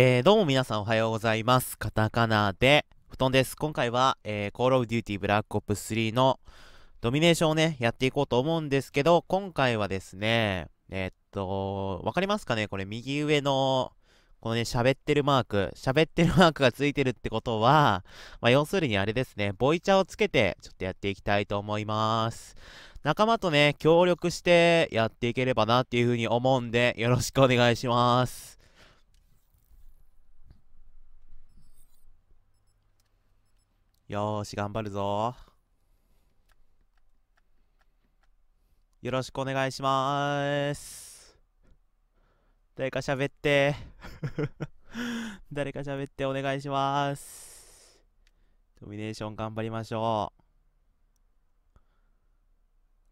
えー、どうも皆さんおはようございます。カタカナで、布団です。今回は、えー、Call of Duty Black Ops 3のドミネーションをね、やっていこうと思うんですけど、今回はですね、えー、っと、わかりますかねこれ右上の、このね、喋ってるマーク、喋ってるマークがついてるってことは、まあ、要するにあれですね、ボイチャをつけて、ちょっとやっていきたいと思います。仲間とね、協力してやっていければなっていうふうに思うんで、よろしくお願いします。よーし、頑張るぞ。よろしくお願いしまーす。誰か喋って。誰か喋ってお願いします。ドミネーション頑張りましょう。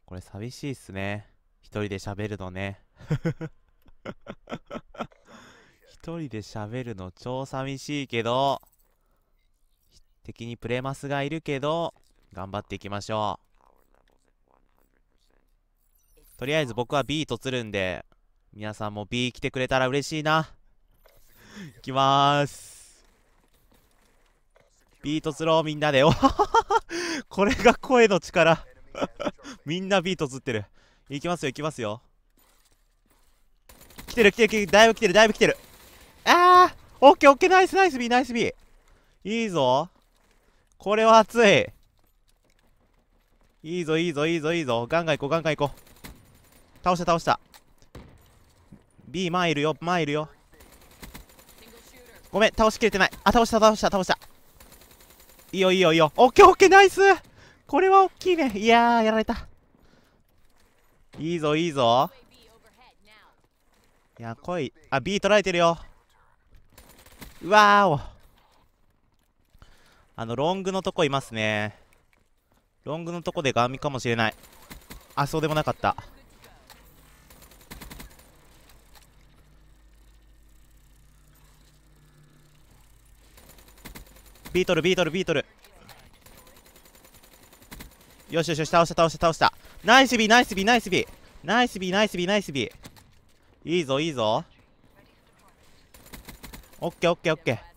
これ寂しいっすね。一人で喋るのね。一人で喋るの超寂しいけど。敵にプレマスがいるけど、頑張っていきましょう。とりあえず僕は B とつるんで、皆さんも B 来てくれたら嬉しいな。いきまーす。ビートつろうみんなで。お これが声の力 みんなビートつってる。いきますよ、いきますよ。来てる、来てる、来てる。だいぶ来てる、だいぶ来てる。あーオッケー、オッケー、ナイス、ナイスビー、ナイスビー。いいぞ。これは熱いいいぞいいぞいいぞいいぞガンガン行こうガンガン行こう倒した倒した B 前いるよ前いるよごめん倒しきれてないあ倒した倒した倒したいいよいいよいいよオッケーオッケーナイスこれは大きいねいややられたいいぞいいぞいや来いあ B 取られてるようわーおあの、ロングのとこいますね。ロングのとこでガーミかもしれない。あ、そうでもなかった。ビートル、ビートル、ビートル。よしよしよし、倒した、倒した、倒した。ナイスビー、ナイスビー、ナイスビー。ナイスビー、ナイスビー、ナイスビー。いいぞ、いいぞ。オッケー、オッケー、オッケー。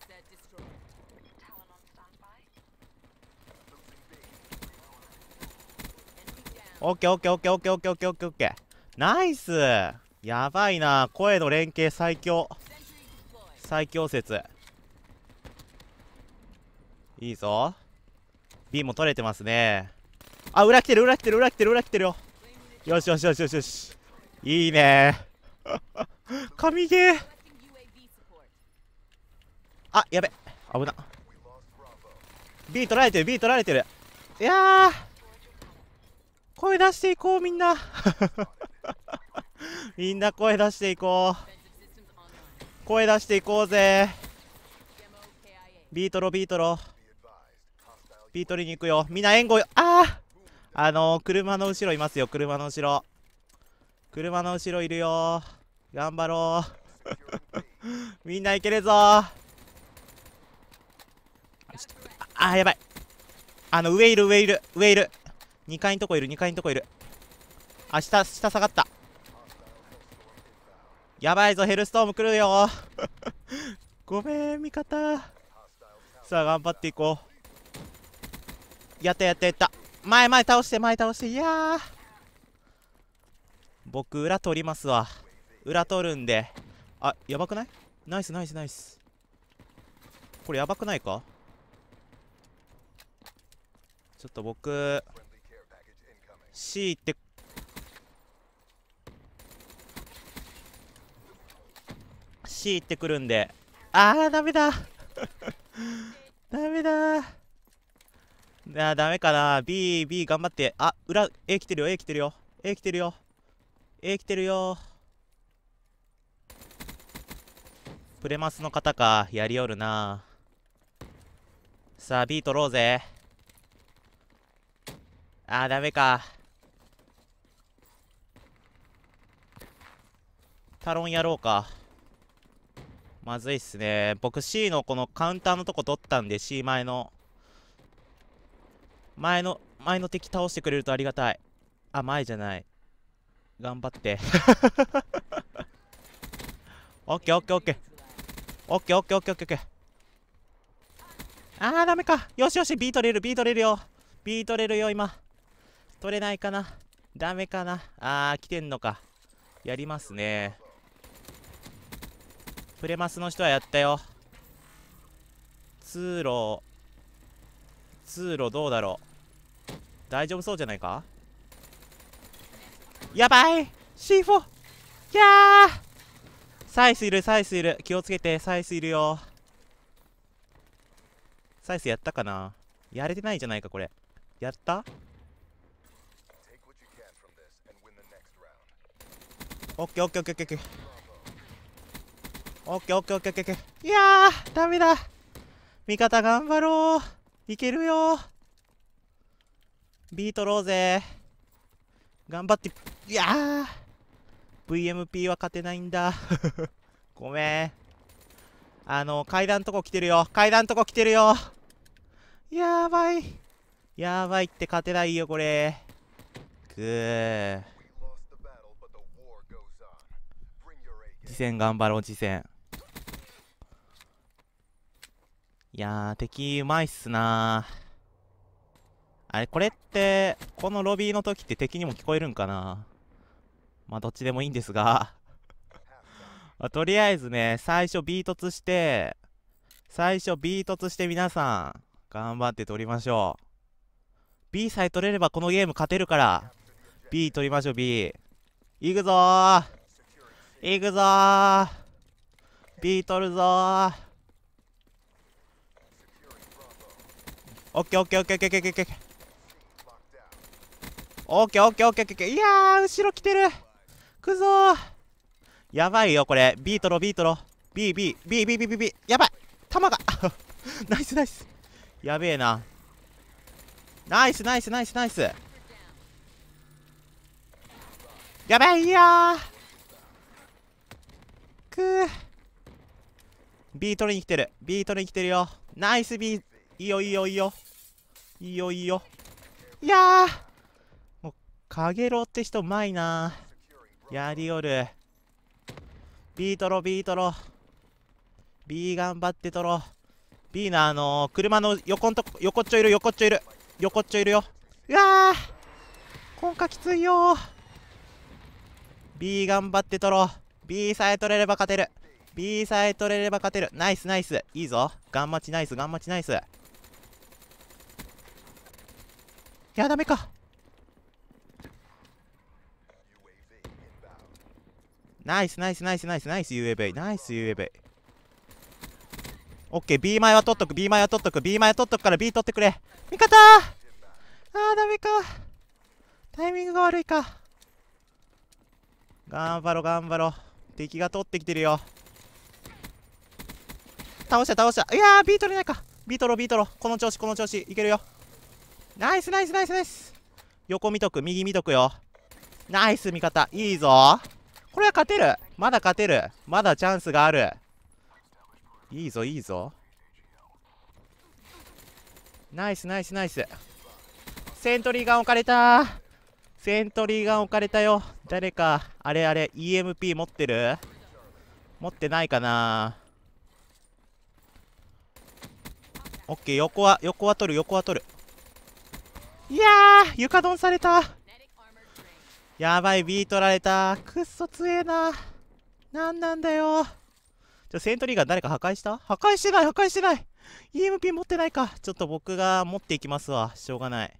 オッケーオッケーオッケーオッケーオッケーオッケーオッケーオッケーナイスやばいな声の連携最強最強説いいぞ B も取れてますねあ裏来てる裏来てる裏来てる裏来てるよよしよしよしよしよしいいね 神ゲーあやべ危な B 取られてる B 取られてるいやー声出していこうみんな みんな声出していこう声出していこうぜビートロビートロビートリに行くよみんな援護よあああのー、車の後ろいますよ車の後ろ車の後ろいるよ頑張ろう みんないけるぞああやばいあの上いる上いる上いる2階のとこいる2階のとこいるあ下下下がったやばいぞヘルストーム来るよ ごめん味方さあ頑張っていこうやったやったやった前前倒して前倒していや僕裏取りますわ裏取るんであやばくないナイスナイスナイスこれやばくないかちょっと僕 C って強ってくるんであーダメだ ダメだだダメかな BB 頑張ってあ裏 A 来てるよ A 来てるよ A 来てるよ A 来てるよプレマスの方かやりよるなさあ B 取ろうぜあーダメかタロンやろうか。まずいっすね。僕 C のこのカウンターのとこ取ったんで C 前の。前の、前の敵倒してくれるとありがたい。あ、前じゃない。頑張って。オッケーオッケーオッケー。オッケーオッケーオッケーオッケー。あーダメか。よしよし、B 取れる、B 取れるよ。B 取れるよ、今。取れないかな。ダメかな。あー、来てんのか。やりますね。プレマスの人はやったよ通路通路どうだろう大丈夫そうじゃないかやばい C4 いやーサイスいるサイスいる気をつけてサイスいるよサイスやったかなやれてないじゃないかこれやったオッケーオッケーオッケーオッケーオッケーオッケーオッケーオッケー。いやー、ダメだ。味方頑張ろう。いけるよ。ビートローぜ。頑張って、いやー。VMP は勝てないんだ。ごめん。あの、階段とこ来てるよ。階段とこ来てるよ。やばい。やばいって勝てないよ、これ。くー。次戦頑張ろう、次戦。いやー、敵うまいっすなあれ、これって、このロビーの時って敵にも聞こえるんかなまあ、どっちでもいいんですが まあ、とりあえずね、最初 B 突して、最初 B 突して皆さん、頑張って取りましょう。B さえ取れればこのゲーム勝てるから、B 取りましょう、B。行くぞー行くぞー !B 取るぞーオッケーオッケーオッケーオッケーオッケーオッケーオッケーオッケーオッーいや後ろ来てるくぞやばいよこれビートロビートロ BBBBBB やばい弾が ナイスナイスやべえなナイスナイスナイスナイスやばいやくービートルに来てるビートルに来てるよナイスビーいいよいいよいいよいいよいいよいやもうかげろうって人うまいなやりよるビートロビートロ B 頑張ってとろ B のあのー、車の横んとこ横っちょいる横っちょいる横っちょいるようわー今回きついよ B 頑張ってとろ B さえ取れれば勝てる B さえ取れれば勝てるナイスナイスいいぞガンマチナイスガンマチナイスやダメかナイスナイスナイスナイスナイス UAV ナイス UAV オッケー B 前は取っとく B 前は取っとく B 前は取っとくから B 取ってくれ味方あーダメかタイミングが悪いか頑張ろ頑張ろ敵が取ってきてるよ倒した倒したいやー B 取れないか B 取ろう B 取ろうこの調子この調子いけるよナイスナイスナイスナイス横見とく右見とくよナイス味方いいぞこれは勝てるまだ勝てるまだチャンスがあるいいぞいいぞナイスナイスナイスセントリーガン置かれたセントリーガン置かれたよ誰かあれあれ EMP 持ってる持ってないかなオッケー横は横は取る横は取るいやー床ドンされたやばい B 取られたくっそ強えななんなんだよちょセントリーガン誰か破壊した破壊してない破壊してない EMP 持ってないかちょっと僕が持っていきますわしょうがない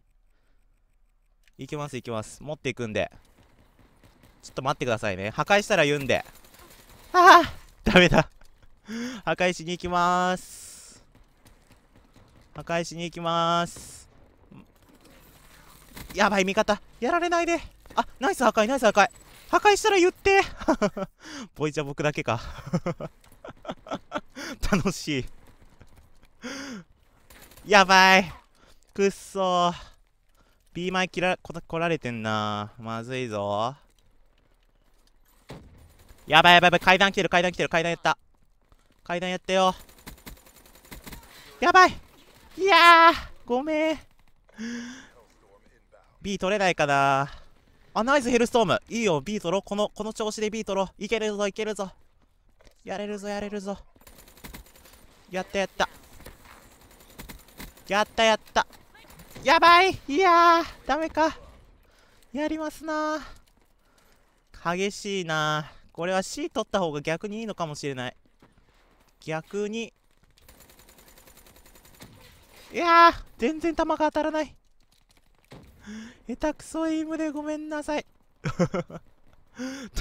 いきますいきます持っていくんでちょっと待ってくださいね破壊したら言うんでああダメだ破壊しに行きます破壊しに行きますやばい味方。やられないで。あ、ナイス破壊、ナイス破壊。破壊したら言って。ボイじゃ僕だけか。楽しい。やばい。くっそー。B 前切ら、こ、来られてんな。まずいぞ。やばいやばいやばい。階段来てる、階段来てる、階段やった。階段やったよ。やばい。いやー、ごめん。B 取れないかなあ、ナイスヘルストーム。いいよ、B 取ろう。この、この調子で B 取ろう。いけるぞ、いけるぞ。やれるぞ、やれるぞ。やったやった。やったやった。やばいいやー、ダメか。やりますな激しいなこれは C 取った方が逆にいいのかもしれない。逆に。いやー、全然弾が当たらない。下手くそエイムでごめんなさい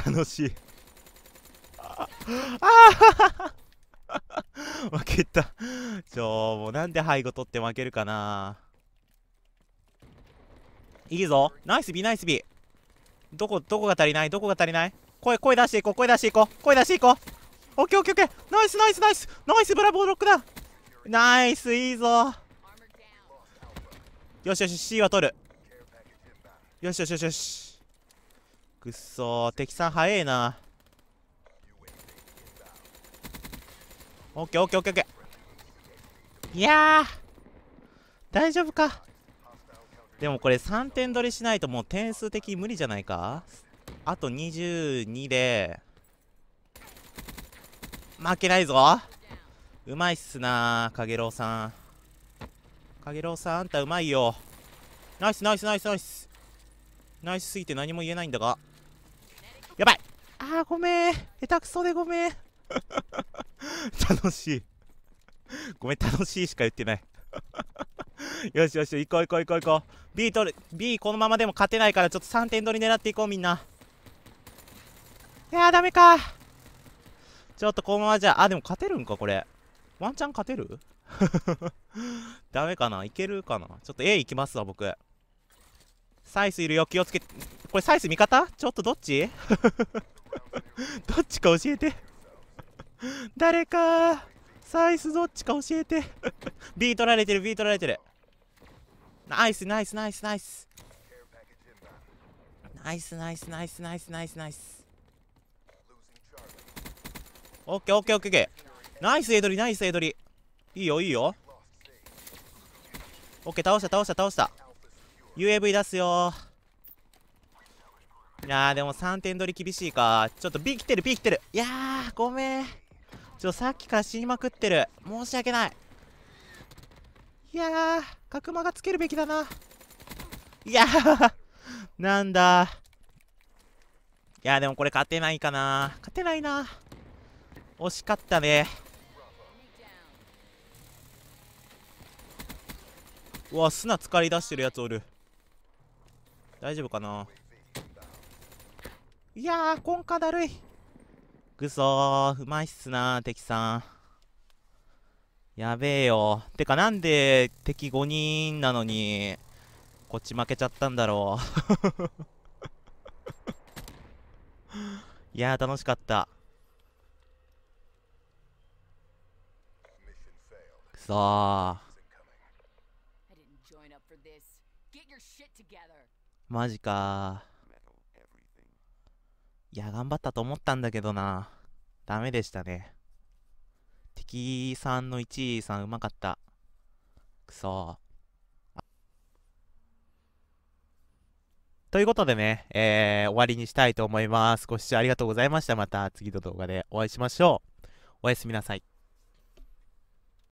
楽しいああ 負けたちょもうなんで背後取って負けるかないいぞナイスビナイスビどこどこが足りないどこが足りない声声出していこう声出していこう声出していこうオッケーオッケーオッケーナイスナイスナイスナイスブラボーロックだナイスいいぞよしよし C は取るよしよしよしよしくっそ敵さん早えなオッケーオッケーオッケーオッケーいや大丈夫かでもこれ3点取りしないともう点数的に無理じゃないかあと22で負けないぞうまいっすなかげろうさんかげろうさんあんたうまいよナイスナイスナイスナイスナイスすぎて何も言えないんだが。やばいあーごめん下手くそでごめん 楽しいごめん楽しいしか言ってない よしよし行こう行こう行こう行こう B 取る B このままでも勝てないからちょっと3点取り狙っていこうみんないやーダメかちょっとこのままじゃあでも勝てるんかこれワンチャン勝てる ダメかないけるかなちょっと A 行きますわ僕サイスいるよ気をつけてこれサイス味方ちょっとどっち どっちか教えて誰かサイスどっちか教えて B 取られてる B 取られてるナイスナイスナイスナイスナイスナイスナイスナイスナイスナイスオッケーオッケーオッケーオッケーナイスエドリナイスエドリいいよいいよオッケー倒した倒した倒した UAV 出すよいやーでも3点取り厳しいかちょっと B 来てる B 来てるいやーごめんちょさっきから死にまくってる申し訳ないいやー角間がつけるべきだないやーなんだいやでもこれ勝てないかな勝てないな惜しかったねうわ砂つかり出してるやつおる大丈夫かないやー、根回だるい。くそー、うまいっすなー、敵さん。やべえよ。てか、なんで敵5人なのに、こっち負けちゃったんだろう。いやー、楽しかった。くそー。マジかいや、頑張ったと思ったんだけどな。ダメでしたね。敵さんの1位さんうまかった。くそということでね、えー、終わりにしたいと思います。ご視聴ありがとうございました。また次の動画でお会いしましょう。おやすみなさい。